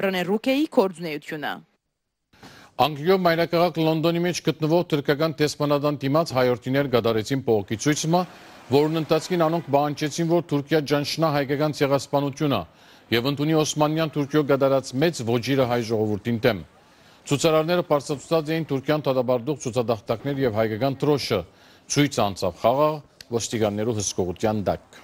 Ռնե Ռուկեի կորձունեությունը։ Անգլիոյ մայրակաղակ լոնդոնի մեջ գտնվող թրկական տեսմանադան դիմաց հայորդիներ գադարեցին պողոքի ծույցմը, որուն ընտացքին անոնք բանչեցին, որ թուրկյա ճանշնա հայկական ծեղասպանությունը և ընդունի ոսմանյան թուրկյո գադարած մեծ ոջիրը հայ ժողովորդին տեմ։ Ցուցարարները պարսացուցած էին թուրկյան տադաբարդող ծուցադախտակներ և հայկական տրոշը, ծույց անցավ խաղաղ ոստիգաններու հսկողության դակ։